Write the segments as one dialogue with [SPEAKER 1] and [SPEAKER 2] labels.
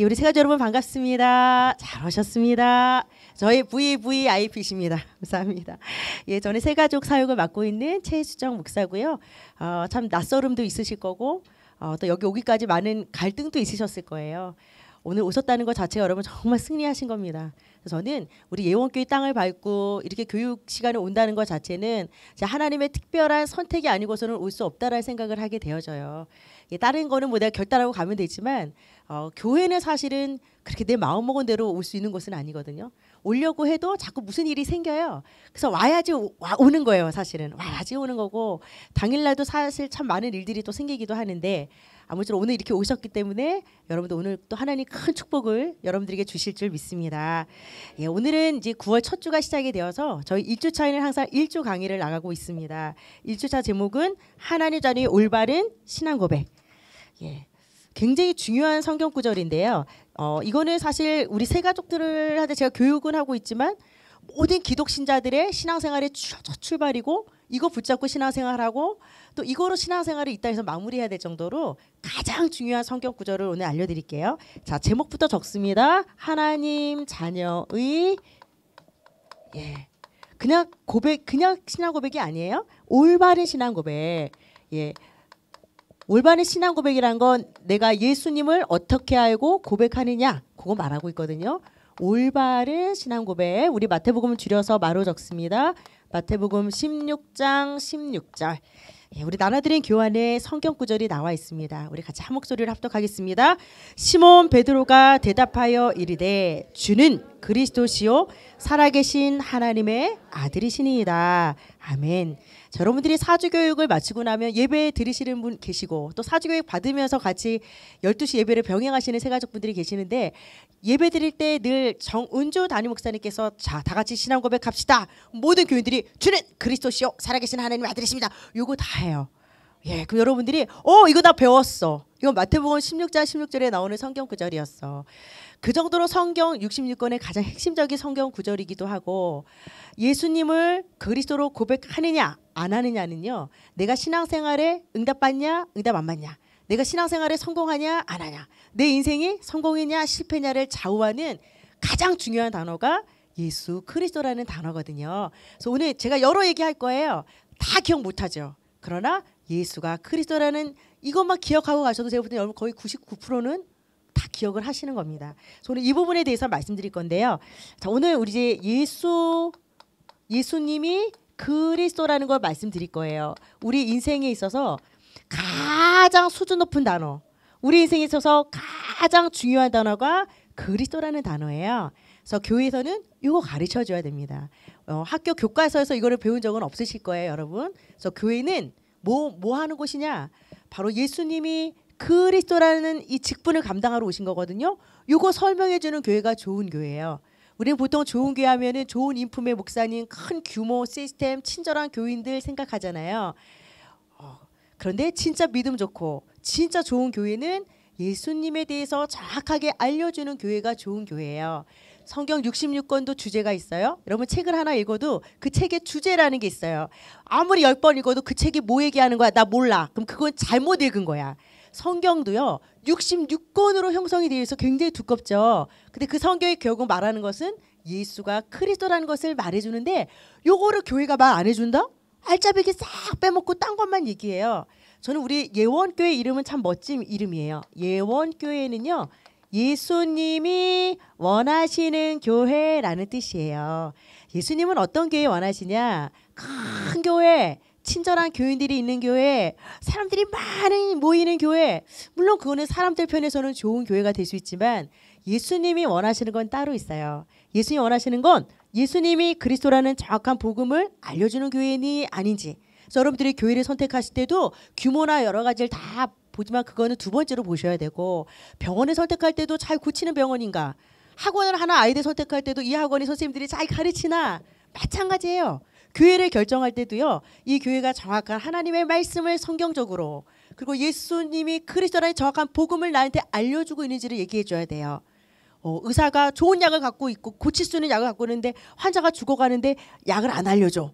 [SPEAKER 1] 예, 우리 세가지 여러분 반갑습니다. 잘 오셨습니다. 저희 VVIP십니다. 감사합니다. 예, 저는 세가족 사역을 맡고 있는 최수정 목사고요. 어, 참 낯설음도 있으실 거고 어, 또 여기 오기까지 많은 갈등도 있으셨을 거예요. 오늘 오셨다는 것 자체가 여러분 정말 승리하신 겁니다. 저는 우리 예원교회 땅을 밟고 이렇게 교육 시간에 온다는 것 자체는 하나님의 특별한 선택이 아니고서는 올 수 없다라는 생각을 하게 되어져요. 예, 다른 거는 뭐 내가 결단하고 가면 되지만 어, 교회는 사실은 그렇게 내 마음 먹은 대로 올 수 있는 곳은 아니거든요. 오려고 해도 자꾸 무슨 일이 생겨요. 그래서 와야지 오, 와, 오는 거예요, 사실은. 와야지 오는 거고 당일날도 사실 참 많은 일들이 또 생기기도 하는데 아무쪼록 오늘 이렇게 오셨기 때문에 여러분도 오늘 또 하나님 큰 축복을 여러분들에게 주실 줄 믿습니다. 예, 오늘은 이제 9월 첫 주가 시작이 되어서 저희 1주차에는 항상 1주 강의를 나가고 있습니다. 1주차 제목은 하나님 자녀의 올바른 신앙 고백. 예. 굉장히 중요한 성경 구절인데요. 어, 이거는 사실 우리 세 가족들한테 제가 교육은 하고 있지만 모든 기독 신자들의 신앙생활의 출발이고 이거 붙잡고 신앙생활하고 또 이거로 신앙생활을 이따 해서 마무리해야 될 정도로 가장 중요한 성경 구절을 오늘 알려드릴게요. 자 제목부터 적습니다. 하나님 자녀의 예 그냥 고백 그냥 신앙 고백이 아니에요. 올바른 신앙 고백 예 올바른 신앙 고백이란 건 내가 예수님을 어떻게 알고 고백하느냐 그거 말하고 있거든요. 올바른 신앙 고백 우리 마태복음 줄여서 마로 적습니다. 마태복음 16장 16절 예, 우리 나눠드린 교환에 성경 구절이 나와 있습니다. 우리 같이 한 목소리를 합독하겠습니다. 시몬 베드로가 대답하여 이르되 주는 그리스도시요 살아계신 하나님의 아들이시니이다. 아멘. 자, 여러분들이 사주 교육을 마치고 나면 예배 들으시는 분 계시고 또 사주 교육 받으면서 같이 12시 예배를 병행하시는 세가족 분들이 계시는데 예배 드릴 때 늘정은주 담임 목사님께서 자, 다 같이 신앙 고백 합시다. 모든 교인들이 주는 그리스도시요 살아계신 하나님의 아들이십니다. 요거 다 해요. 예, 그 여러분들이 어, 이거 다 배웠어. 이건 마태복음 16장 16절에 나오는 성경 구절이었어. 그 정도로 성경 66권의 가장 핵심적인 성경 구절이기도 하고 예수님을 그리스도로 고백하느냐 안 하느냐는요. 내가 신앙생활에 응답받냐 응답 안 받냐. 내가 신앙생활에 성공하냐 안 하냐. 내 인생이 성공이냐 실패냐를 좌우하는 가장 중요한 단어가 예수 그리스도라는 단어거든요. 그래서 오늘 제가 여러 얘기할 거예요. 다 기억 못 하죠. 그러나 예수가 그리스도라는 이것만 기억하고 가셔도 제가 볼때 여러분 거의 99%는 기억을 하시는 겁니다. 오늘 이 부분에 대해서 말씀드릴 건데요. 자, 오늘 우리 이제 예수 예수님이 그리스도라는 걸 말씀드릴 거예요. 우리 인생에 있어서 가장 수준 높은 단어, 우리 인생에 있어서 가장 중요한 단어가 그리스도라는 단어예요. 그래서 교회에서는 이거 가르쳐 줘야 됩니다. 어, 학교 교과서에서 이거를 배운 적은 없으실 거예요, 여러분. 그래서 교회는 뭐뭐 뭐 하는 곳이냐? 바로 예수님이 그리스도라는 이 직분을 감당하러 오신 거거든요. 이거 설명해주는 교회가 좋은 교회예요. 우리 보통 좋은 교회 하면은 좋은 인품의 목사님, 큰 규모 시스템, 친절한 교인들 생각하잖아요. 어, 그런데 진짜 믿음 좋고 진짜 좋은 교회는 예수님에 대해서 정확하게 알려주는 교회가 좋은 교회예요. 성경 66권도 주제가 있어요. 여러분 책을 하나 읽어도 그 책의 주제라는 게 있어요. 아무리 열 번 읽어도 그 책이 뭐 얘기하는 거야? 나 몰라. 그럼 그건 잘못 읽은 거야. 성경도요. 66권으로 형성이 되어 있어 굉장히 두껍죠. 근데 그 성경이 결국 말하는 것은 예수가 크리스도라는 것을 말해주는데 요거를 교회가 말안 해준다? 알짜배기 싹 빼먹고 딴 것만 얘기해요. 저는 우리 예원교회 이름은 참 멋진 이름이에요. 예원교회는요. 예수님이 원하시는 교회라는 뜻이에요. 예수님은 어떤 교회 원하시냐? 큰 교회, 친절한 교인들이 있는 교회, 사람들이 많이 모이는 교회, 물론 그거는 사람들 편에서는 좋은 교회가 될 수 있지만 예수님이 원하시는 건 따로 있어요. 예수님이 원하시는 건 예수님이 그리스도라는 정확한 복음을 알려주는 교회니 아닌지. 그래서 여러분들이 교회를 선택하실 때도 규모나 여러 가지를 다 보지만 그거는 두 번째로 보셔야 되고 병원을 선택할 때도 잘 고치는 병원인가 학원을 하나 아이들 선택할 때도 이학원이 선생님들이 잘 가르치나 마찬가지예요. 교회를 결정할 때도요. 이 교회가 정확한 하나님의 말씀을 성경적으로 그리고 예수님이 크리스천의 도 정확한 복음을 나한테 알려주고 있는지를 얘기해 줘야 돼요. 어, 의사가 좋은 약을 갖고 있고 고칠 수 있는 약을 갖고 있는데 환자가 죽어가는데 약을 안 알려줘.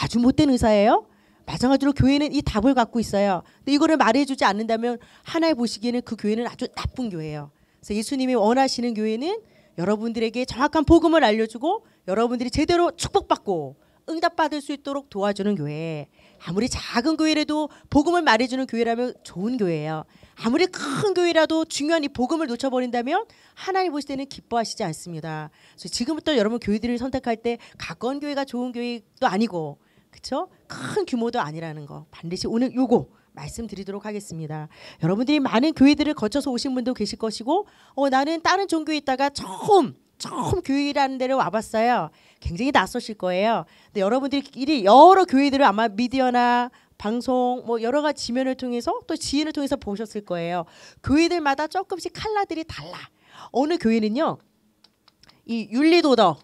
[SPEAKER 1] 아주 못된 의사예요. 마찬가지로 교회는 이 답을 갖고 있어요. 근데 이거를 말해주지 않는다면 하나의 보시기에는 그 교회는 아주 나쁜 교회예요. 그래서 예수님이 원하시는 교회는 여러분들에게 정확한 복음을 알려주고 여러분들이 제대로 축복받고 응답받을 수 있도록 도와주는 교회. 아무리 작은 교회라도 복음을 말해주는 교회라면 좋은 교회예요. 아무리 큰 교회라도 중요한 이 복음을 놓쳐버린다면 하나님 보실 때는 기뻐하시지 않습니다. 그래서 지금부터 여러분 교회들을 선택할 때 가까운 교회가 좋은 교회도 아니고 그쵸? 큰 규모도 아니라는 거 반드시 오늘 요거 말씀드리도록 하겠습니다. 여러분들이 많은 교회들을 거쳐서 오신 분도 계실 것이고 어, 나는 다른 종교에 있다가 처음 처음 교회라는 데를 와봤어요. 굉장히 낯서실 거예요. 근데 여러분들이 여러 교회들을 아마 미디어나 방송 뭐 여러 가지 지면을 통해서 또 지인을 통해서 보셨을 거예요. 교회들마다 조금씩 칼라들이 달라. 어느 교회는요. 이 윤리도덕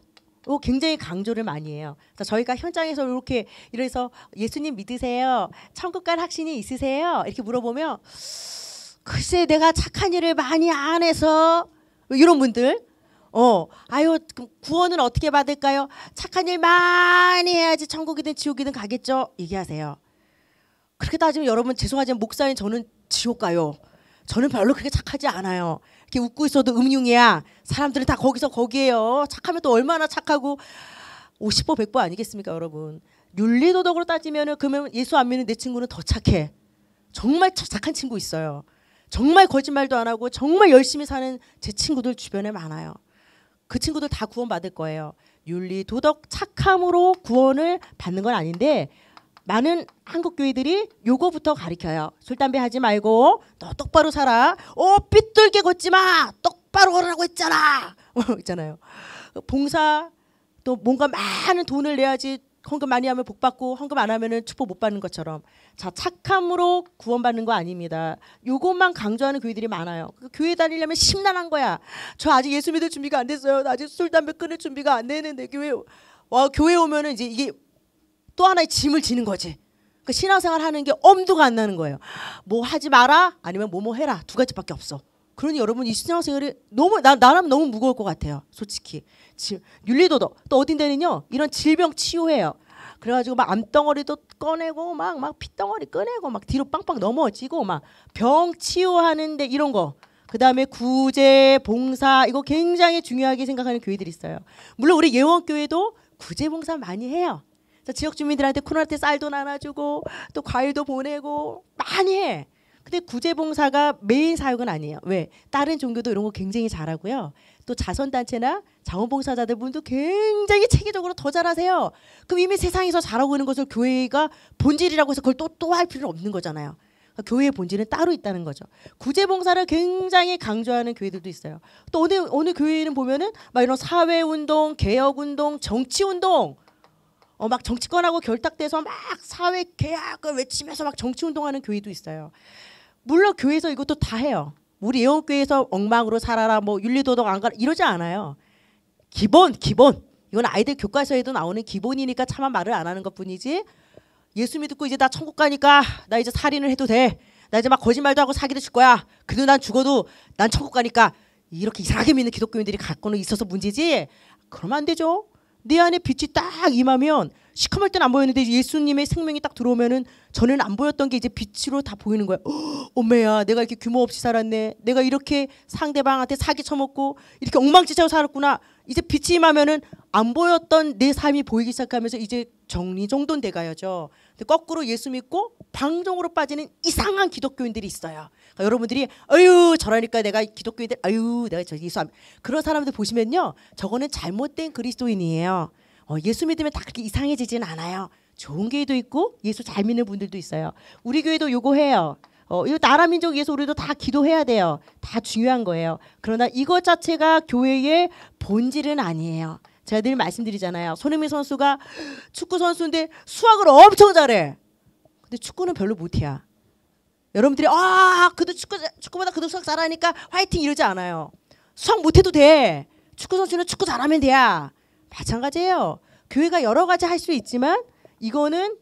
[SPEAKER 1] 굉장히 강조를 많이 해요. 그래서 저희가 현장에서 이렇게 이래서 예수님 믿으세요? 천국 갈 확신이 있으세요? 이렇게 물어보면 글쎄 내가 착한 일을 많이 안 해서 이런 분들 어, 아유, 구원은 어떻게 받을까요? 착한 일 많이 해야지 천국이든 지옥이든 가겠죠? 얘기하세요. 그렇게 따지면 여러분 죄송하지만 목사인 저는 지옥 가요. 저는 별로 그렇게 착하지 않아요. 이렇게 웃고 있어도 음흉이야. 사람들은 다 거기서 거기에요. 착하면 또 얼마나 착하고 50보 100보 아니겠습니까, 여러분? 윤리 도덕으로 따지면은 그러면 예수 안 믿는 내 친구는 더 착해. 정말 착한 친구 있어요. 정말 거짓말도 안 하고 정말 열심히 사는 제 친구들 주변에 많아요. 그 친구들 다 구원받을 거예요. 윤리, 도덕, 착함으로 구원을 받는 건 아닌데 많은 한국 교회들이 요거부터 가르켜요. 술 담배 하지 말고 너 똑바로 살아. 어 삐뚤게 걷지 마. 똑바로 걸으라고 했잖아. 있잖아요. 봉사 또 뭔가 많은 돈을 내야지 헌금 많이 하면 복 받고 헌금 안 하면은 축복 못 받는 것처럼 자 착함으로 구원받는 거 아닙니다. 요것만 강조하는 교회들이 많아요. 그 교회 다니려면 심란한 거야. 저 아직 예수 믿을 준비가 안 됐어요. 아직 술 담배 끊을 준비가 안 되는데 교회 와 교회 오면은 이제 이게 또 하나의 짐을 지는 거지. 그 신앙생활 하는 게 엄두가 안 나는 거예요. 뭐 하지 마라 아니면 뭐 뭐 해라 두 가지밖에 없어. 그러니 여러분 이 신앙생활이 너무 나 나라면 너무 무거울 것 같아요. 솔직히 윤리도덕 또 어딘 데는요 이런 질병 치유해요. 그래가지고 막 암덩어리도 꺼내고 막 막 피덩어리 꺼내고 막 뒤로 빵빵 넘어지고 막 병 치유하는데 이런 거. 그 다음에 구제, 봉사 이거 굉장히 중요하게 생각하는 교회들이 있어요. 물론 우리 예원교회도 구제 봉사 많이 해요. 지역 주민들한테 코로나때 쌀도 나눠주고 또 과일도 보내고 많이 해. 근데 구제봉사가 메인 사역은 아니에요. 왜? 다른 종교도 이런 거 굉장히 잘하고요. 또 자선단체나 자원봉사자들 분도 굉장히 체계적으로 더 잘하세요. 그럼 이미 세상에서 잘하고 있는 것을 교회가 본질이라고 해서 그걸 또 또 할 필요는 없는 거잖아요. 그러니까 교회의 본질은 따로 있다는 거죠. 구제봉사를 굉장히 강조하는 교회들도 있어요. 또 어느 어느 교회는 보면은 막 이런 사회운동, 개혁운동, 정치운동, 어 막 정치권하고 결탁돼서 막 사회 개혁을 외치면서 막 정치운동하는 교회도 있어요. 물론 교회에서 이것도 다 해요. 우리 예원교회에서 엉망으로 살아라 뭐 윤리도덕 안 가라 이러지 않아요. 기본 기본 이건 아이들 교과서에도 나오는 기본이니까 차마 말을 안 하는 것뿐이지 예수 믿고 이제 나 천국 가니까 나 이제 살인을 해도 돼. 나 이제 막 거짓말도 하고 사기도 칠 거야. 그래도 난 죽어도 난 천국 가니까 이렇게 이상하게 믿는 기독교인들이 갖고는 있어서 문제지. 그러면 안 되죠. 내 네 안에 빛이 딱 임하면 시커멀 땐안 보였는데 예수님의 생명이 딱 들어오면은 전에는 안 보였던 게 이제 빛으로 다 보이는 거야. 오메야, 내가 이렇게 규모 없이 살았네. 내가 이렇게 상대방한테 사기 쳐먹고 이렇게 엉망진창으로 살았구나. 이제 빛이 임하면은 안 보였던 내 삶이 보이기 시작하면서 이제 정리 정돈 돼가야죠. 거꾸로 예수 믿고 방종으로 빠지는 이상한 기독교인들이 있어요. 그러니까 여러분들이 아유 저러니까 내가 기독교인들 아유 내가 저 예수 안 그런 사람들 보시면요 저거는 잘못된 그리스도인이에요. 어, 예수 믿으면 다 그렇게 이상해지진 않아요. 좋은 교회도 있고 예수 잘 믿는 분들도 있어요. 우리 교회도 요거 해요. 어, 이 나라 민족 위해서 우리도 다 기도해야 돼요. 다 중요한 거예요. 그러나 이것 자체가 교회의 본질은 아니에요. 제가 늘 말씀드리잖아요. 손흥민 선수가 축구 선수인데 수학을 엄청 잘해. 근데 축구는 별로 못해요 여러분들이 아 그도 축구 축구보다 그도 수학 잘하니까 화이팅 이러지 않아요. 수학 못해도 돼. 축구 선수는 축구 잘하면 돼야. 마찬가지예요. 교회가 여러 가지 할 수 있지만 이거는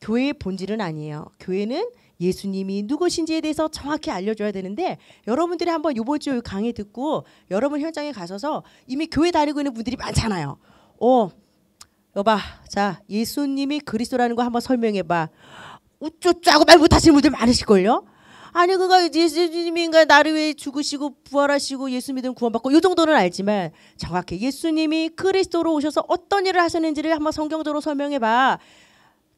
[SPEAKER 1] 교회의 본질은 아니에요. 교회는 예수님이 누구신지에 대해서 정확히 알려줘야 되는데 여러분들이 한번 이번 주 강의 듣고 여러분 현장에 가셔서 이미 교회 다니고 있는 분들이 많잖아요. 어, 여봐, 자 예수님이 그리스도라는 거 한번 설명해봐. 우쭈쭈하고 말 못하시는 분들 많으실걸요. 아니 그가 예수님인가 그러니까 나를 위해 죽으시고 부활하시고 예수 믿음 구원받고 이 정도는 알지만 정확히 예수님이 그리스도로 오셔서 어떤 일을 하셨는지를 한번 성경적으로 설명해봐.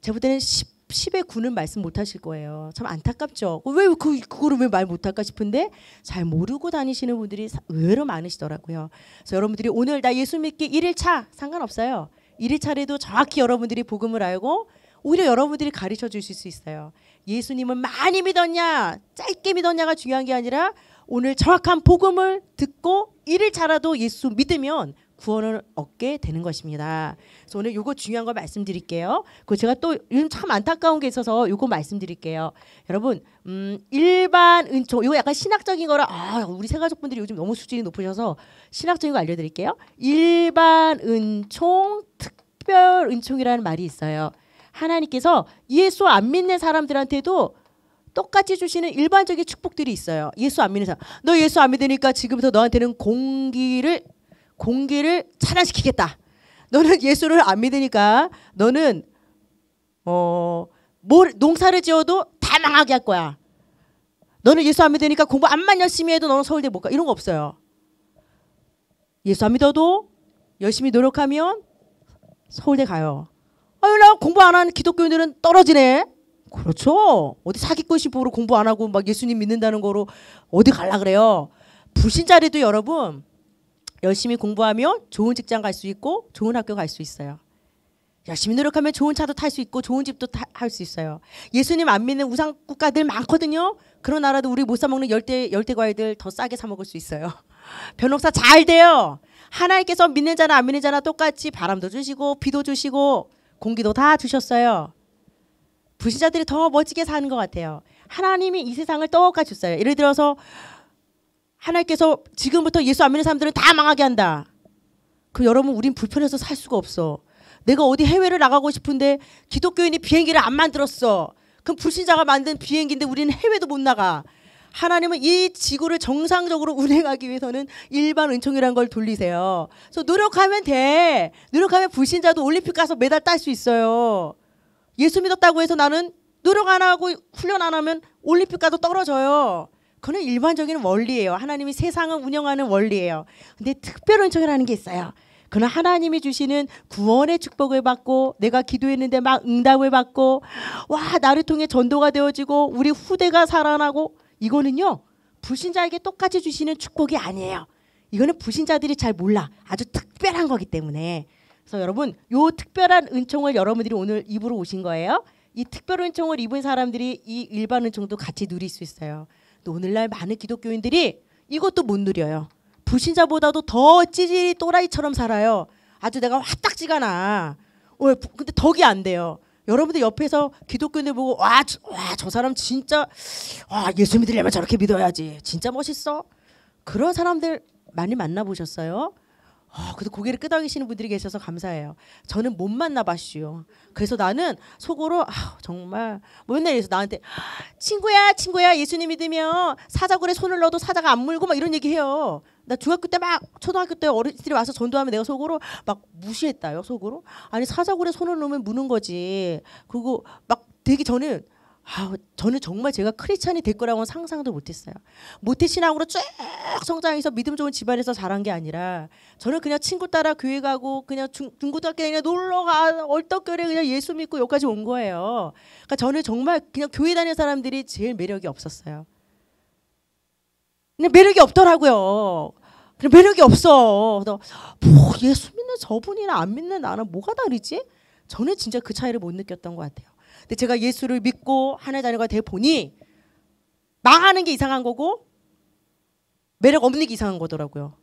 [SPEAKER 1] 제부터는 10 10의 9는 말씀 못 하실 거예요. 참 안타깝죠. 왜 그, 그거를 왜말 못할까 싶은데 잘 모르고 다니시는 분들이 의외로 많으시더라고요. 그래서 여러분들이 오늘 나 예수 믿기 1일차 상관없어요. 1일차라도 정확히 여러분들이 복음을 알고 오히려 여러분들이 가르쳐 주실 수 있어요. 예수님을 많이 믿었냐 짧게 믿었냐가 중요한 게 아니라 오늘 정확한 복음을 듣고 1일차라도 예수 믿으면 구원을 얻게 되는 것입니다. 그래서 오늘 요거 중요한 걸 말씀드릴게요. 그 제가 또 요즘 참 안타까운 게 있어서 요거 말씀드릴게요. 여러분, 음, 일반 은총 요거 약간 신학적인 거라 아, 우리 새가족분들이 요즘 너무 수준이 높으셔서 신학적인 거 알려 드릴게요. 일반 은총 특별 은총이라는 말이 있어요. 하나님께서 예수 안 믿는 사람들한테도 똑같이 주시는 일반적인 축복들이 있어요. 예수 안 믿는 사람. 너 예수 안 믿으니까 지금부터 너한테는 공기를 공기를 차단시키겠다. 너는 예수를 안 믿으니까 너는 어, 뭘 농사를 지어도 다 망하게 할 거야. 너는 예수 안 믿으니까 공부 안만 열심히 해도 너는 서울대 못 가. 이런 거 없어요. 예수 안 믿어도 열심히 노력하면 서울대 가요. 아유 나 공부 안 하는 기독교인들은 떨어지네. 그렇죠. 어디 사기꾼 신부로 공부 안 하고 막 예수님 믿는다는 거로 어디 갈라 그래요. 불신자리도 여러분 열심히 공부하면 좋은 직장 갈 수 있고 좋은 학교 갈 수 있어요. 열심히 노력하면 좋은 차도 탈 수 있고 좋은 집도 탈수 있어요. 예수님 안 믿는 우상 국가들 많거든요. 그런 나라도 우리 못 사 먹는 열대 열대 과일들 더 싸게 사 먹을 수 있어요. 변호사 잘 돼요. 하나님께서 믿는 자나 안 믿는 자나 똑같이 바람도 주시고 비도 주시고 공기도 다 주셨어요. 부신자들이 더 멋지게 사는 것 같아요. 하나님이 이 세상을 똑같이 줬어요. 예를 들어서 하나님께서 지금부터 예수 안 믿는 사람들은 다 망하게 한다. 그 여러분 우린 불편해서 살 수가 없어. 내가 어디 해외를 나가고 싶은데 기독교인이 비행기를 안 만들었어. 그럼 불신자가 만든 비행기인데 우리는 해외도 못 나가. 하나님은 이 지구를 정상적으로 운행하기 위해서는 일반 은총이라는 걸 돌리세요. 그래서 노력하면 돼. 노력하면 불신자도 올림픽 가서 메달 딸 수 있어요. 예수 믿었다고 해서 나는 노력 안 하고 훈련 안 하면 올림픽 가도 떨어져요. 그는 일반적인 원리예요. 하나님이 세상을 운영하는 원리예요. 근데 특별한 척이라는 게 있어요. 그는 하나님이 주시는 구원의 축복을 받고 내가 기도했는데 막 응답을 받고 와 나를 통해 전도가 되어지고 우리 후대가 살아나고 이거는요 불신자에게 똑같이 주시는 축복이 아니에요. 이거는 불신자들이 잘 몰라 아주 특별한 거기 때문에 그래서 여러분 요 특별한 은총을 여러분들이 오늘 입으로 오신 거예요. 이 특별 은총을 입은 사람들이 이 일반 은총도 같이 누릴 수 있어요. 오늘날 많은 기독교인들이 이것도 못 누려요. 불신자보다도 더 찌질이 또라이처럼 살아요. 아주 내가 화딱지가 나. 근데 덕이 안 돼요. 여러분들 옆에서 기독교인들 보고 와, 와, 저 사람 진짜 와, 예수 믿으려면 저렇게 믿어야지. 진짜 멋있어. 그런 사람들 많이 만나보셨어요? 어, 그래도 고개를 끄덕이시는 분들이 계셔서 감사해요. 저는 못 만나봤슈. 그래서 나는 속으로 아, 정말 뭐 맨날 그래서 나한테 친구야 친구야 예수님 믿으면 사자굴에 손을 넣어도 사자가 안 물고 막 이런 얘기해요. 나 중학교 때 막 초등학교 때어르신들이 와서 전도하면 내가 속으로 막 무시했다요 속으로 아니 사자굴에 손을 넣으면 무는 거지. 그리고 막 되기 저는 아, 저는 정말 제가 크리스찬이 될 거라고는 상상도 못했어요. 모태신앙으로 쭉 성장해서 믿음 좋은 집안에서 자란 게 아니라 저는 그냥 친구 따라 교회 가고 그냥 중, 중고등학교 그냥 놀러 가 얼떡결에 그냥 예수 믿고 여기까지 온 거예요. 그러니까 저는 정말 그냥 교회 다니는 사람들이 제일 매력이 없었어요. 근데 매력이 없더라고요. 그냥 매력이 없어. 그래서 뭐 예수 믿는 저분이나 안 믿는 나는 뭐가 다르지? 저는 진짜 그 차이를 못 느꼈던 것 같아요. 근데 제가 예수를 믿고 하나의 자녀가 돼 보니 망하는 게 이상한 거고 매력 없는 게 이상한 거더라고요.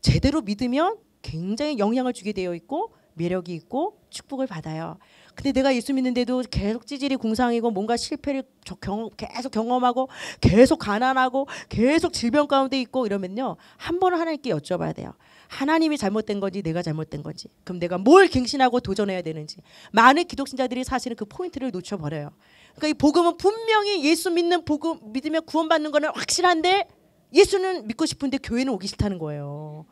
[SPEAKER 1] 제대로 믿으면 굉장히 영향을 주게 되어 있고 매력이 있고 축복을 받아요. 근데 내가 예수 믿는데도 계속 찌질이 궁상이고 뭔가 실패를 경험, 계속 경험하고 계속 가난하고 계속 질병 가운데 있고 이러면요. 한 번은 하나님께 여쭤봐야 돼요. 하나님이 잘못된 건지 내가 잘못된 건지 그럼 내가 뭘 갱신하고 도전해야 되는지 많은 기독신자들이 사실은 그 포인트를 놓쳐버려요. 그러니까 이 복음은 분명히 예수 믿는 복음 믿으면 구원받는 거는 확실한데 예수는 믿고 싶은데 교회는 오기 싫다는 거예요.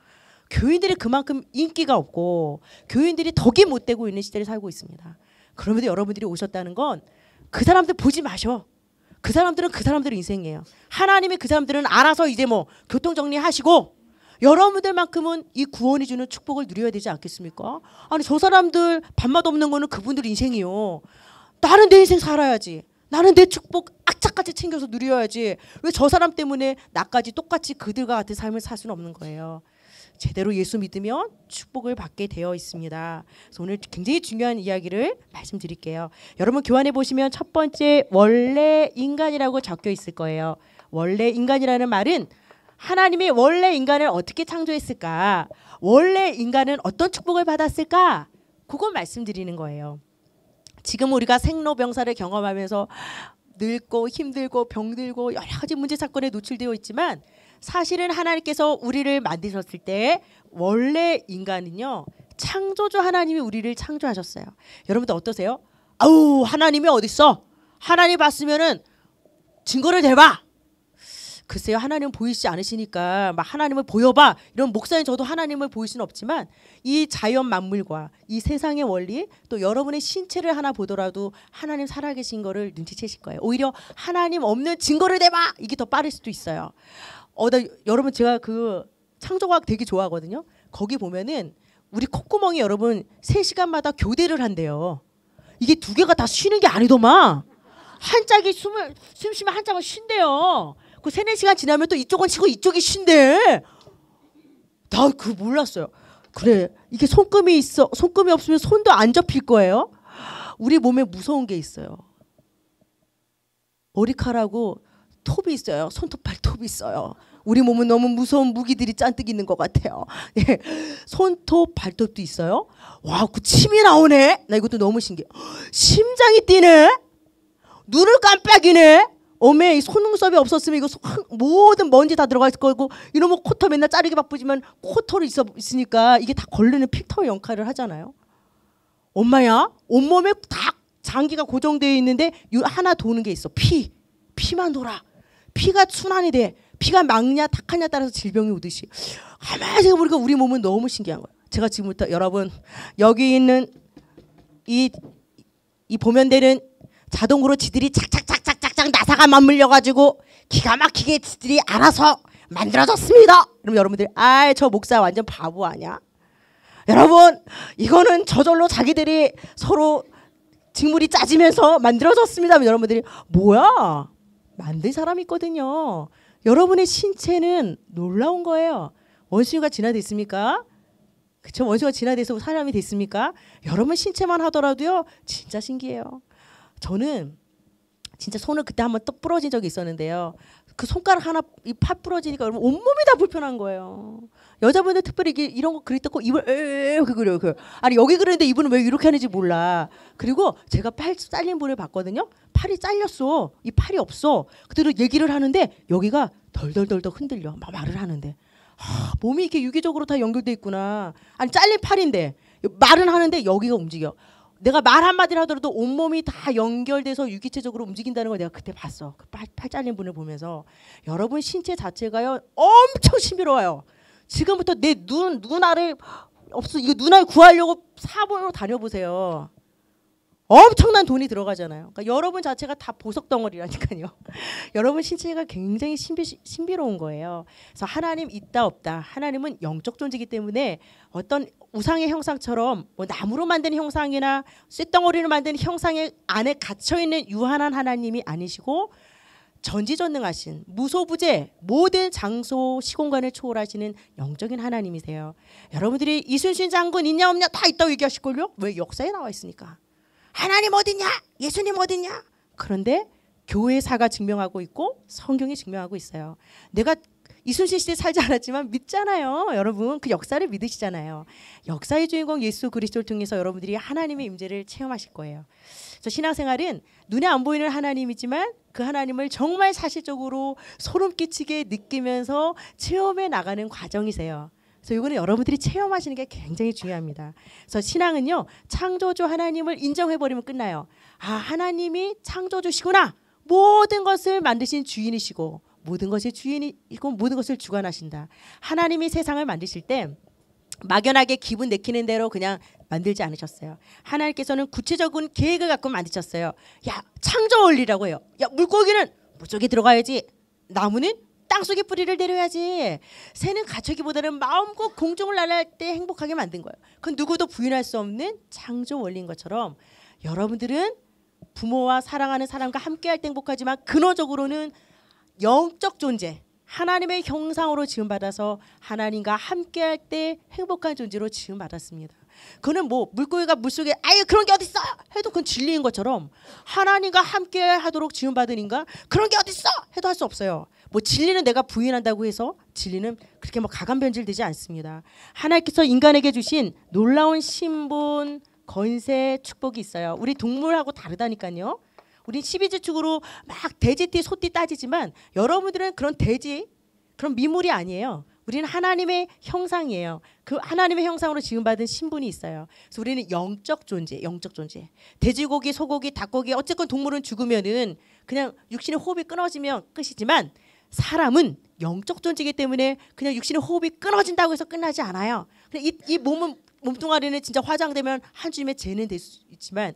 [SPEAKER 1] 교인들이 그만큼 인기가 없고 교인들이 덕이 못 되고 있는 시대를 살고 있습니다. 그럼에도 여러분들이 오셨다는 건 그 사람들 보지 마셔. 그 사람들은 그 사람들의 인생이에요. 하나님이 그 사람들은 알아서 이제 뭐 교통 정리하시고 여러분들만큼은 이 구원이 주는 축복을 누려야 되지 않겠습니까? 아니 저 사람들 밥맛 없는 거는 그분들 인생이요. 나는 내 인생 살아야지. 나는 내 축복 악착같이 챙겨서 누려야지. 왜 저 사람 때문에 나까지 똑같이 그들과 같은 삶을 살 수는 없는 거예요. 제대로 예수 믿으면 축복을 받게 되어 있습니다. 그래서 오늘 굉장히 중요한 이야기를 말씀드릴게요. 여러분 교환해 보시면 첫 번째 원래 인간이라고 적혀 있을 거예요. 원래 인간이라는 말은 하나님이 원래 인간을 어떻게 창조했을까? 원래 인간은 어떤 축복을 받았을까? 그걸 말씀드리는 거예요. 지금 우리가 생로병사를 경험하면서 늙고 힘들고 병들고 여러 가지 문제 사건에 노출되어 있지만 사실은 하나님께서 우리를 만드셨을 때 원래 인간은요 창조주 하나님이 우리를 창조하셨어요. 여러분들 어떠세요? 아우 하나님이 어디 있어? 하나님 봤으면은 증거를 대봐. 글쎄요 하나님 보이지 않으시니까 막 하나님을 보여봐 이런 목사인 저도 하나님을 보일 수는 없지만 이 자연 만물과 이 세상의 원리 또 여러분의 신체를 하나 보더라도 하나님 살아계신 거를 눈치채실 거예요. 오히려 하나님 없는 증거를 대봐 이게 더 빠를 수도 있어요. 어, 나, 여러분 제가 그 창조과학 되게 좋아하거든요. 거기 보면은 우리 콧구멍이 여러분 3시간마다 교대를 한대요. 이게 두 개가 다 쉬는 게 아니더만. 한 짝이 숨을 숨 쉬면 한 짝은 쉰대요. 그 3, 4시간 지나면 또 이쪽은 쉬고 이쪽이 쉰대. 나그 몰랐어요. 그래. 이게 손금이 있어. 손금이 없으면 손도 안 접힐 거예요. 우리 몸에 무서운 게 있어요. 머리카락하고 톱이 있어요. 손톱 발톱이 있어요. 우리 몸은 너무 무서운 무기들이 잔뜩 있는 것 같아요. 예. 손톱 발톱도 있어요. 와, 그 침이 나오네. 나 이것도 너무 신기해. 심장이 뛰네. 눈을 깜빡이네. 어메 이 속눈썹이 없었으면 이거 모든 먼지 다 들어갈 거고 이러면 코털 맨날 자르기 바쁘지만 코털이 있어 있으니까 이게 다 걸리는 필터 역할을 하잖아요. 엄마야 온몸에 다 장기가 고정되어 있는데 하나 도는 게 있어 피 피만 돌아 피가 순환이 돼 피가 막냐 탁하냐 따라서 질병이 오듯이 가만히 생각해보니까 우리 몸은 너무 신기한 거야 제가 지금부터 여러분 여기 있는 이, 이 보면 되는 자동으로 지들이 착착착 짝짝 나사가 맞물려가지고 기가 막히게 지들이 알아서 만들어졌습니다. 그럼 여러분들 아저 목사 완전 바보 아니야? 여러분 이거는 저절로 자기들이 서로 직물이 짜지면서 만들어졌습니다. 여러분들이 뭐야? 만든 사람 있거든요. 여러분의 신체는 놀라운 거예요. 원수가 진화돼 습니까 그쵸? 원수가 진화돼서 사람이 됐습니까? 여러분 신체만 하더라도요. 진짜 신기해요. 저는 진짜 손을 그때 한번 떡 부러진 적이 있었는데요. 그 손가락 하나 이팍 부러지니까 여러분 온몸이 다 불편한 거예요. 여자분들 특별히 이게 이런 거 그리 뜯고 입을 에그 그래요. 그 아니 여기 그러는데 이분은 왜 이렇게 하는지 몰라. 그리고 제가 팔 잘린 분을 봤거든요. 팔이 잘렸어. 이 팔이 없어. 그대로 얘기를 하는데 여기가 덜덜덜덜 흔들려. 막 말을 하는데 하, 아, 몸이 이렇게 유기적으로 다 연결돼 있구나. 아니 잘린 팔인데 말은 하는데 여기가 움직여. 내가 말 한마디를 하더라도 온몸이 다 연결돼서 유기체적으로 움직인다는 걸 내가 그때 봤어. 그 팔, 팔 잘린 분을 보면서 여러분 신체 자체가요 엄청 신비로워요. 지금부터 내 눈 눈알을 없어 이거 눈알 구하려고 사보로 다녀보세요. 엄청난 돈이 들어가잖아요. 그러니까 여러분 자체가 다 보석 덩어리라니까요. 여러분 신체가 굉장히 신비, 로운 거예요. 그래서 하나님 있다 없다. 하나님은 영적 존재이기 때문에 어떤 우상의 형상처럼 뭐 나무로 만든 형상이나 쇳덩어리로 만든 형상의 안에 갇혀 있는 유한한 하나님이 아니시고 전지전능하신 무소부재 모든 장소 시공간을 초월하시는 영적인 하나님이세요. 여러분들이 이순신 장군 있냐 없냐 다 있다고 얘기하실걸요? 왜 역사에 나와 있으니까. 하나님 어디냐? 예수님 어디냐? 그런데 교회사가 증명하고 있고 성경이 증명하고 있어요. 내가 이순신 시대 살지 않았지만 믿잖아요. 여러분 그 역사를 믿으시잖아요. 역사의 주인공 예수 그리스도를 통해서 여러분들이 하나님의 임재를 체험하실 거예요. 그래서 신앙생활은 눈에 안 보이는 하나님이지만 그 하나님을 정말 사실적으로 소름 끼치게 느끼면서 체험해 나가는 과정이세요. 그래서 이거는 여러분들이 체험하시는 게 굉장히 중요합니다. 그래서 신앙은요 창조주 하나님을 인정해 버리면 끝나요. 아 하나님이 창조주시구나 모든 것을 만드신 주인이시고 모든 것이 주인이고 모든 것을 주관하신다. 하나님이 세상을 만드실 때 막연하게 기분 내키는 대로 그냥 만들지 않으셨어요. 하나님께서는 구체적인 계획을 갖고 만드셨어요. 야 창조 원리라고 해요. 야 물고기는 물속에 들어가야지. 나무는 땅속에 뿌리를 내려야지. 새는 가축이보다는 마음껏 공중을 날할 때 행복하게 만든 거예요. 그 누구도 부인할 수 없는 창조 원리인 것처럼 여러분들은 부모와 사랑하는 사람과 함께할 때 행복하지만 근원적으로는 영적 존재 하나님의 형상으로 지음 받아서 하나님과 함께할 때 행복한 존재로 지음 받았습니다. 그는 뭐 물고기가 물속에 아유 그런 게 어디 어 해도 그건 진리인 것처럼 하나님과 함께하도록 지음 받은 인간 그런 게 어디 어 해도 할 수 없어요. 뭐 진리는 내가 부인한다고 해서 진리는 그렇게 뭐 가감변질되지 않습니다. 하나님께서 인간에게 주신 놀라운 신분, 건세, 축복이 있어요. 우리 동물하고 다르다니까요. 우리 12지축으로 막 돼지띠, 소띠 따지지만 여러분들은 그런 돼지, 그런 미물이 아니에요. 우리는 하나님의 형상이에요. 그 하나님의 형상으로 지음받은 신분이 있어요. 그래서 우리는 영적 존재, 영적 존재. 돼지고기, 소고기, 닭고기 어쨌건 동물은 죽으면은 그냥 육신의 호흡이 끊어지면 끝이지만 사람은 영적 존재이기 때문에 그냥 육신의 호흡이 끊어진다고 해서 끝나지 않아요. 이, 이 몸은 몸뚱아리는 진짜 화장되면 한 주님의 죄는 될 수 있지만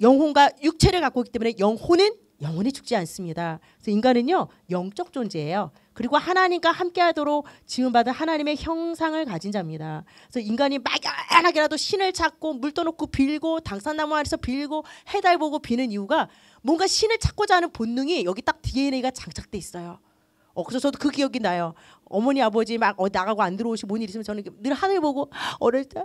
[SPEAKER 1] 영혼과 육체를 갖고 있기 때문에 영혼은 영원히 죽지 않습니다. 그래서 인간은요 영적 존재예요. 그리고 하나님과 함께하도록 지음받은 하나님의 형상을 가진 자입니다. 그래서 인간이 막연하게라도 신을 찾고 물 떠놓고 빌고 당산나무 안에서 빌고 해달 보고 비는 이유가 뭔가 신을 찾고자 하는 본능이 여기 딱 DNA가 장착돼 있어요. 어, 그래서 저도 그 기억이 나요. 어머니 아버지 막 어, 나가고 안 들어오시고 뭔 일 있으면 저는 늘 하늘 보고 어릴 때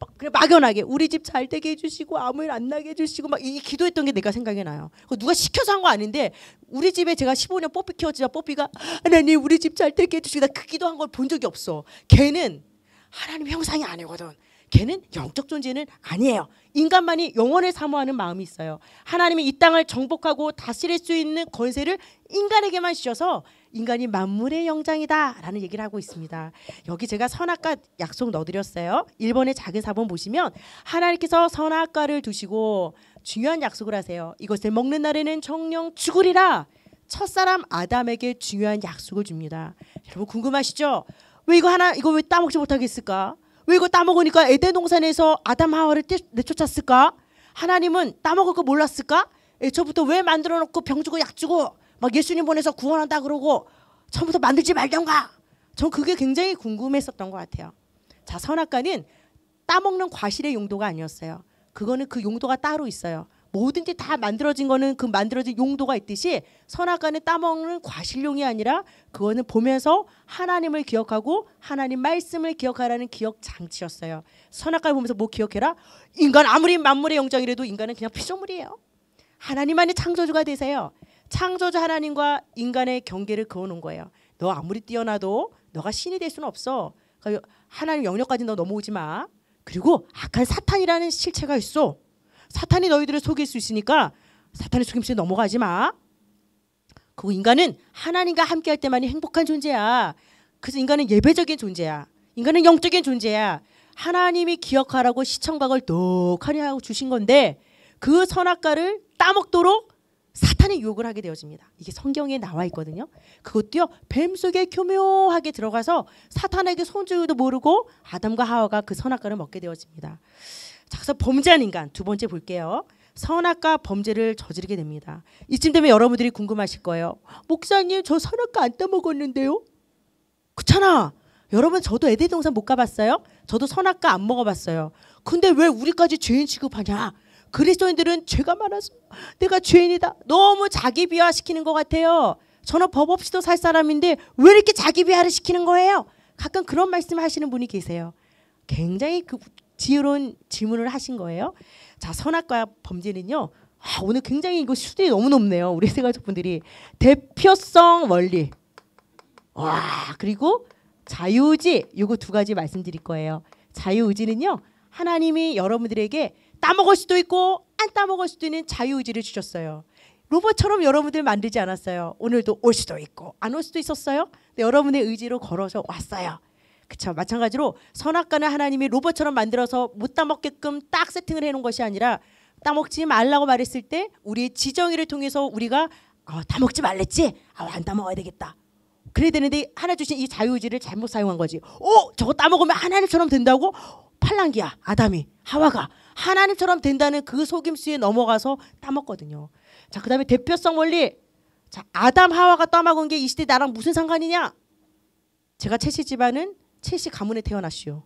[SPEAKER 1] 막, 그래, 막연하게 우리 집 잘 되게 해주시고 아무 일 안 나게 해주시고 막 이 기도했던 게 내가 생각이 나요. 누가 시켜서 한 거 아닌데 우리 집에 제가 15년 뽀삐 키웠지만 뽀삐가 하나님 우리 집 잘 되게 해주시고 나 그 기도한 걸 본 적이 없어. 걔는 하나님 형상이 아니거든. 걔는 영적 존재는 아니에요. 인간만이 영원을 사모하는 마음이 있어요. 하나님이 이 땅을 정복하고 다스릴 수 있는 권세를 인간에게만 주셔서 인간이 만물의 영장이다라는 얘기를 하고 있습니다. 여기 제가 선악과 약속 넣어드렸어요. 1번의 작은 사본 보시면 하나님께서 선악과를 두시고 중요한 약속을 하세요. 이것을 먹는 날에는 정령 죽으리라. 첫사람 아담에게 중요한 약속을 줍니다. 여러분 궁금하시죠? 왜 이거 하나 이거 왜 따먹지 못하겠을까? 왜 이거 따먹으니까 에덴 동산에서 아담 하와를 내쫓았을까? 하나님은 따먹을 거 몰랐을까? 애초부터 왜 만들어 놓고 병 주고 약 주고 막 예수님 보내서 구원한다 그러고 처음부터 만들지 말던가. 전 그게 굉장히 궁금했었던 것 같아요. 자 선악과는 따먹는 과실의 용도가 아니었어요. 그거는 그 용도가 따로 있어요. 뭐든지 다 만들어진 거는 그 만들어진 용도가 있듯이 선악관에 따먹는 과실용이 아니라 그거는 보면서 하나님을 기억하고 하나님 말씀을 기억하라는 기억 장치였어요. 선악관을 보면서 뭐 기억해라? 인간 아무리 만물의 영장이라도 인간은 그냥 피조물이에요. 하나님만이 창조주가 되세요. 창조주 하나님과 인간의 경계를 그어놓은 거예요. 너 아무리 뛰어나도 너가 신이 될 수는 없어. 하나님 영역까지 너 넘어오지 마. 그리고 악한 사탄이라는 실체가 있어. 사탄이 너희들을 속일 수 있으니까 사탄의 속임수에 넘어가지 마. 그리고 인간은 하나님과 함께할 때만이 행복한 존재야. 그래서 인간은 예배적인 존재야. 인간은 영적인 존재야. 하나님이 기억하라고 시청각을 똑하니 하고 주신 건데 그 선악과를 따먹도록 사탄의 유혹을 하게 되어집니다. 이게 성경에 나와 있거든요. 그것도요. 뱀 속에 교묘하게 들어가서 사탄에게 손주도 모르고 아담과 하와가 그 선악과를 먹게 되어집니다. 자서 범죄한 인간 두 번째 볼게요. 선악과 범죄를 저지르게 됩니다. 이쯤 되면 여러분들이 궁금하실 거예요. 목사님 저 선악과 안 따먹었는데요? 그렇잖아. 여러분 저도 에대동산못 가봤어요. 저도 선악과 안 먹어봤어요. 근데 왜 우리까지 죄인 취급하냐? 그리스도인들은 죄가 많아서 내가 죄인이다. 너무 자기 비하시키는 것 같아요. 저는 법 없이도 살 사람인데 왜 이렇게 자기 비하를 시키는 거예요? 가끔 그런 말씀 하시는 분이 계세요. 굉장히 그 지혜로운 질문을 하신 거예요. 자, 선악과 범죄는요. 아, 오늘 굉장히 이거 수준이 너무 높네요. 우리 생각적 분들이 대표성 원리. 와, 그리고 자유의지 요거 두 가지 말씀드릴 거예요. 자유의지는요. 하나님이 여러분들에게 따먹을 수도 있고 안 따먹을 수도 있는 자유의지를 주셨어요. 로봇처럼 여러분들 만들지 않았어요. 오늘도 올 수도 있고 안 올 수도 있었어요. 근데 여러분의 의지로 걸어서 왔어요. 그쵸 마찬가지로 선악간을 하나님이 로봇처럼 만들어서 못 따먹게끔 딱 세팅을 해놓은 것이 아니라 따먹지 말라고 말했을 때 우리의 지정의를 통해서 우리가 어, 따먹지 말랬지 아, 안 따먹어야 되겠다 그래야 되는데 하나 주신 이 자유의지를 잘못 사용한 거지 오 어? 저거 따먹으면 하나님처럼 된다고 팔랑기야 아담이 하와가 하나님처럼 된다는 그 속임수에 넘어가서 따먹거든요 자 그다음에 대표성 원리 자 아담 하와가 따먹은 게 이 시대 나랑 무슨 상관이냐 제가 채씨 집안은 체시 가문에 태어났시오.